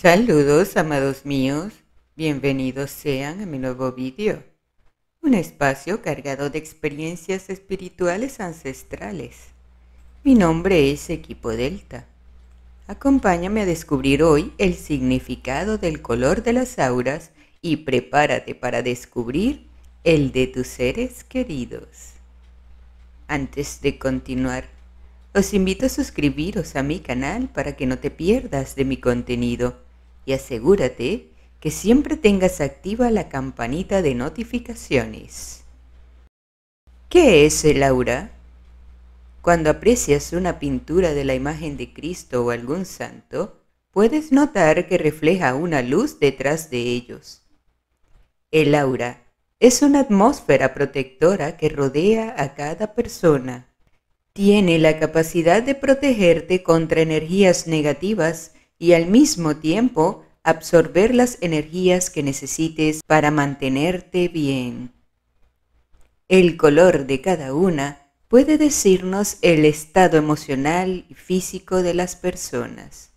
Saludos, amados míos. Bienvenidos sean a mi nuevo vídeo. Un espacio cargado de experiencias espirituales ancestrales. Mi nombre es Equipo Delta. Acompáñame a descubrir hoy el significado del color de las auras y prepárate para descubrir el de tus seres queridos. Antes de continuar, os invito a suscribiros a mi canal para que no te pierdas de mi contenido y asegúrate que siempre tengas activa la campanita de notificaciones. ¿Qué es el eh, aura? Cuando aprecias una pintura de la imagen de Cristo o algún santo, puedes notar que refleja una luz detrás de ellos. El eh, aura es una atmósfera protectora que rodea a cada persona. Tiene la capacidad de protegerte contra energías negativas y al mismo tiempo absorber las energías que necesites para mantenerte bien. El color de cada una puede decirnos el estado emocional y físico de las personas.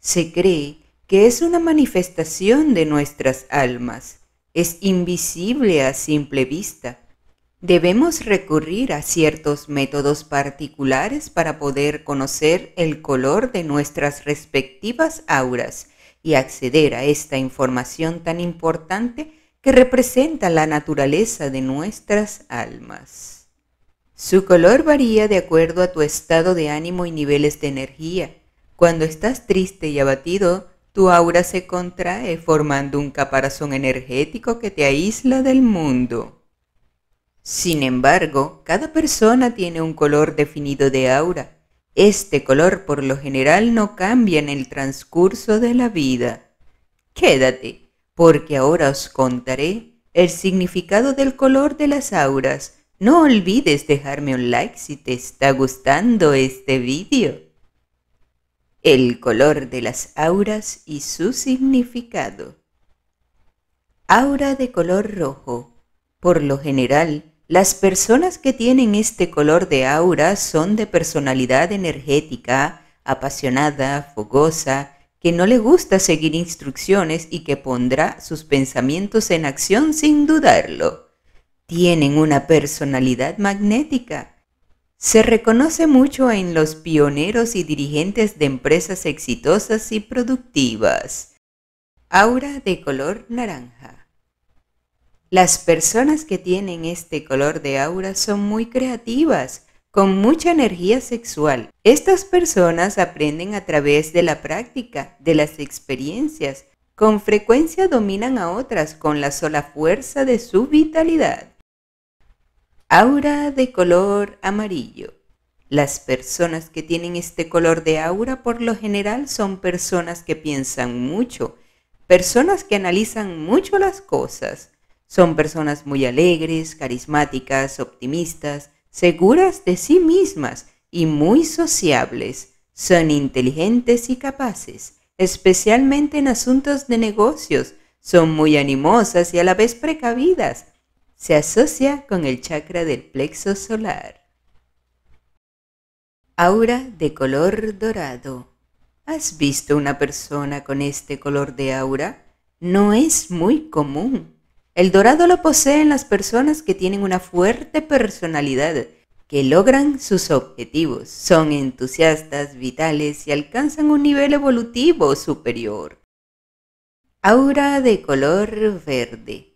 Se cree que es una manifestación de nuestras almas, es invisible a simple vista, debemos recurrir a ciertos métodos particulares para poder conocer el color de nuestras respectivas auras y acceder a esta información tan importante que representa la naturaleza de nuestras almas. Su color varía de acuerdo a tu estado de ánimo y niveles de energía. Cuando estás triste y abatido, tu aura se contrae formando un caparazón energético que te aísla del mundo. Sin embargo, cada persona tiene un color definido de aura. Este color por lo general no cambia en el transcurso de la vida. Quédate, porque ahora os contaré el significado del color de las auras. No olvides dejarme un like si te está gustando este vídeo. El color de las auras y su significado. Aura de color rojo. Por lo general, las personas que tienen este color de aura son de personalidad energética, apasionada, fogosa, que no le gusta seguir instrucciones y que pondrá sus pensamientos en acción sin dudarlo. Tienen una personalidad magnética. Se reconoce mucho en los pioneros y dirigentes de empresas exitosas y productivas. Aura de color naranja. Las personas que tienen este color de aura son muy creativas, con mucha energía sexual. Estas personas aprenden a través de la práctica, de las experiencias. Con frecuencia dominan a otras con la sola fuerza de su vitalidad. Aura de color amarillo. Las personas que tienen este color de aura por lo general son personas que piensan mucho, personas que analizan mucho las cosas, son personas muy alegres, carismáticas, optimistas, seguras de sí mismas y muy sociables. Son inteligentes y capaces, especialmente en asuntos de negocios. Son muy animosas y a la vez precavidas. Se asocia con el chakra del plexo solar. Aura de color dorado. ¿Has visto una persona con este color de aura? No es muy común. El dorado lo poseen las personas que tienen una fuerte personalidad, que logran sus objetivos, son entusiastas, vitales y alcanzan un nivel evolutivo superior. Aura de color verde.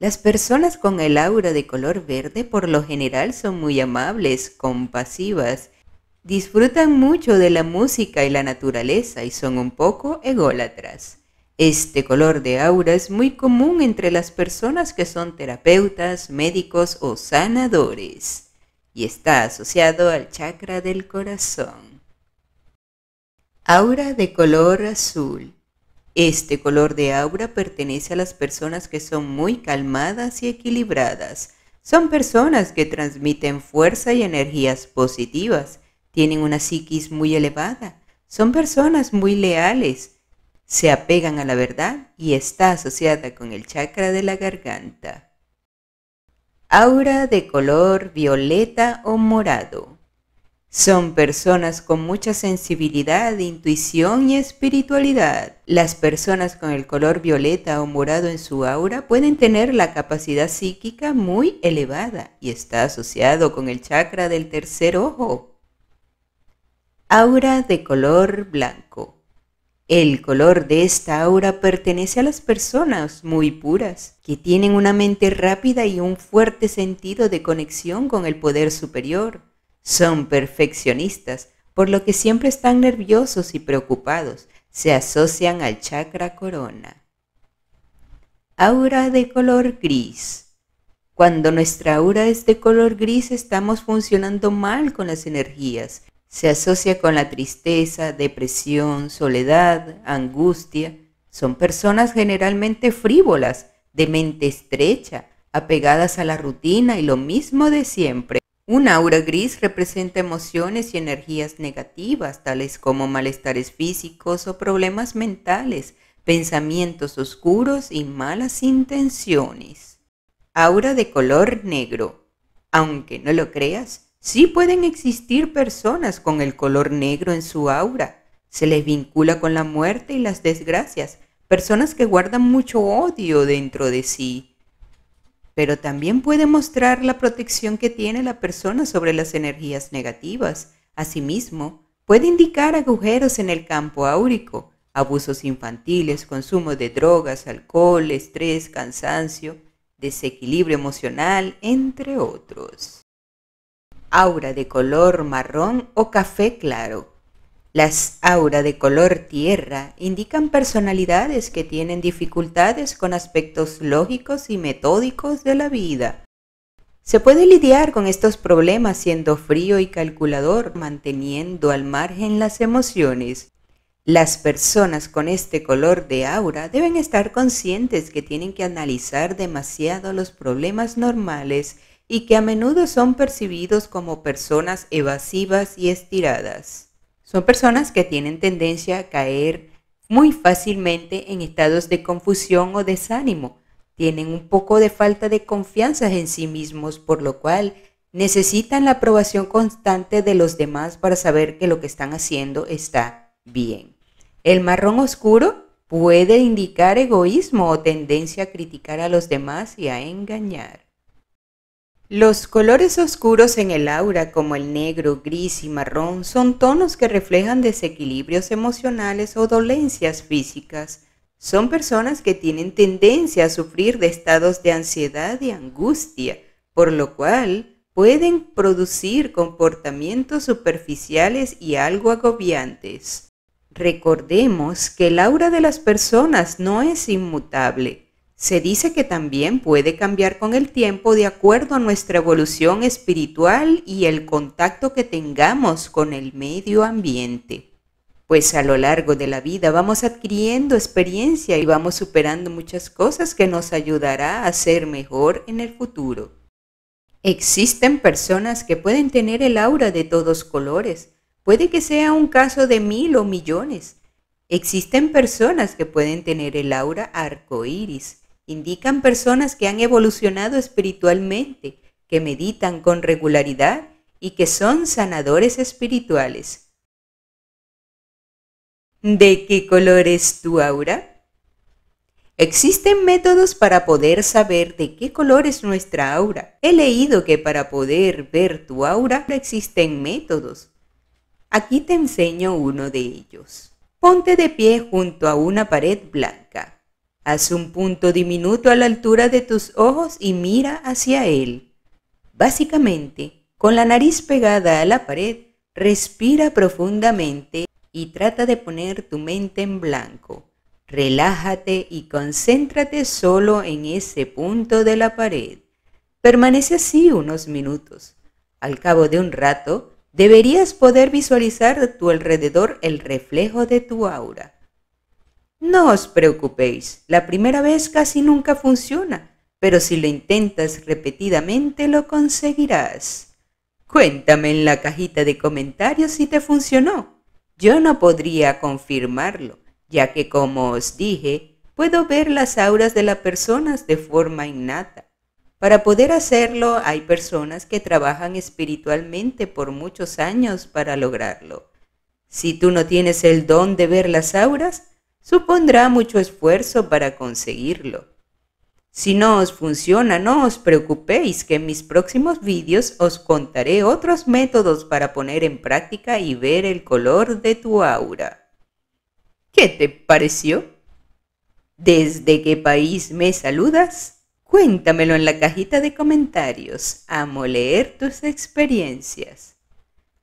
Las personas con el aura de color verde por lo general son muy amables, compasivas, disfrutan mucho de la música y la naturaleza y son un poco ególatras. Este color de aura es muy común entre las personas que son terapeutas, médicos o sanadores y está asociado al chakra del corazón. Aura de color azul. Este color de aura pertenece a las personas que son muy calmadas y equilibradas. Son personas que transmiten fuerza y energías positivas, tienen una psiquis muy elevada, son personas muy leales, se apegan a la verdad y está asociada con el chakra de la garganta. Aura de color violeta o morado. Son personas con mucha sensibilidad, intuición y espiritualidad. Las personas con el color violeta o morado en su aura pueden tener la capacidad psíquica muy elevada y está asociado con el chakra del tercer ojo. Aura de color blanco. El color de esta aura pertenece a las personas muy puras, que tienen una mente rápida y un fuerte sentido de conexión con el poder superior. Son perfeccionistas, por lo que siempre están nerviosos y preocupados. Se asocian al chakra corona. Aura de color gris. Cuando nuestra aura es de color gris estamos funcionando mal con las energías, se asocia con la tristeza, depresión, soledad, angustia. Son personas generalmente frívolas, de mente estrecha, apegadas a la rutina y lo mismo de siempre. Un aura gris representa emociones y energías negativas, tales como malestares físicos o problemas mentales, pensamientos oscuros y malas intenciones. Aura de color negro. Aunque no lo creas, Sí pueden existir personas con el color negro en su aura. Se les vincula con la muerte y las desgracias, personas que guardan mucho odio dentro de sí. Pero también puede mostrar la protección que tiene la persona sobre las energías negativas. Asimismo, puede indicar agujeros en el campo áurico, abusos infantiles, consumo de drogas, alcohol, estrés, cansancio, desequilibrio emocional, entre otros aura de color marrón o café claro. Las aura de color tierra indican personalidades que tienen dificultades con aspectos lógicos y metódicos de la vida. Se puede lidiar con estos problemas siendo frío y calculador, manteniendo al margen las emociones. Las personas con este color de aura deben estar conscientes que tienen que analizar demasiado los problemas normales y que a menudo son percibidos como personas evasivas y estiradas. Son personas que tienen tendencia a caer muy fácilmente en estados de confusión o desánimo. Tienen un poco de falta de confianza en sí mismos, por lo cual necesitan la aprobación constante de los demás para saber que lo que están haciendo está bien. El marrón oscuro puede indicar egoísmo o tendencia a criticar a los demás y a engañar. Los colores oscuros en el aura, como el negro, gris y marrón, son tonos que reflejan desequilibrios emocionales o dolencias físicas. Son personas que tienen tendencia a sufrir de estados de ansiedad y angustia, por lo cual pueden producir comportamientos superficiales y algo agobiantes. Recordemos que el aura de las personas no es inmutable, se dice que también puede cambiar con el tiempo de acuerdo a nuestra evolución espiritual y el contacto que tengamos con el medio ambiente. Pues a lo largo de la vida vamos adquiriendo experiencia y vamos superando muchas cosas que nos ayudará a ser mejor en el futuro. Existen personas que pueden tener el aura de todos colores. Puede que sea un caso de mil o millones. Existen personas que pueden tener el aura arcoíris indican personas que han evolucionado espiritualmente, que meditan con regularidad y que son sanadores espirituales. ¿De qué color es tu aura? Existen métodos para poder saber de qué color es nuestra aura. He leído que para poder ver tu aura existen métodos. Aquí te enseño uno de ellos. Ponte de pie junto a una pared blanca. Haz un punto diminuto a la altura de tus ojos y mira hacia él. Básicamente, con la nariz pegada a la pared, respira profundamente y trata de poner tu mente en blanco. Relájate y concéntrate solo en ese punto de la pared. Permanece así unos minutos. Al cabo de un rato, deberías poder visualizar a tu alrededor el reflejo de tu aura. No os preocupéis, la primera vez casi nunca funciona, pero si lo intentas repetidamente lo conseguirás. Cuéntame en la cajita de comentarios si te funcionó. Yo no podría confirmarlo, ya que como os dije, puedo ver las auras de las personas de forma innata. Para poder hacerlo hay personas que trabajan espiritualmente por muchos años para lograrlo. Si tú no tienes el don de ver las auras, Supondrá mucho esfuerzo para conseguirlo. Si no os funciona, no os preocupéis que en mis próximos vídeos os contaré otros métodos para poner en práctica y ver el color de tu aura. ¿Qué te pareció? ¿Desde qué país me saludas? Cuéntamelo en la cajita de comentarios. Amo leer tus experiencias.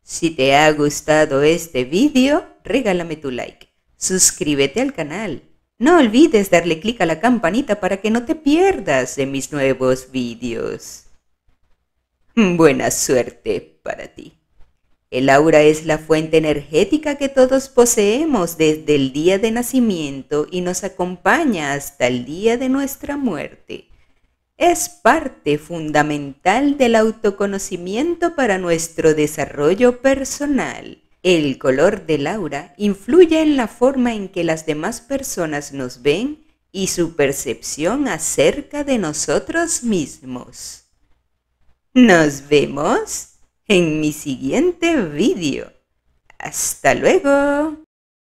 Si te ha gustado este vídeo, regálame tu like. Suscríbete al canal. No olvides darle clic a la campanita para que no te pierdas de mis nuevos vídeos. Buena suerte para ti. El aura es la fuente energética que todos poseemos desde el día de nacimiento y nos acompaña hasta el día de nuestra muerte. Es parte fundamental del autoconocimiento para nuestro desarrollo personal. El color de Laura influye en la forma en que las demás personas nos ven y su percepción acerca de nosotros mismos. Nos vemos en mi siguiente vídeo. Hasta luego.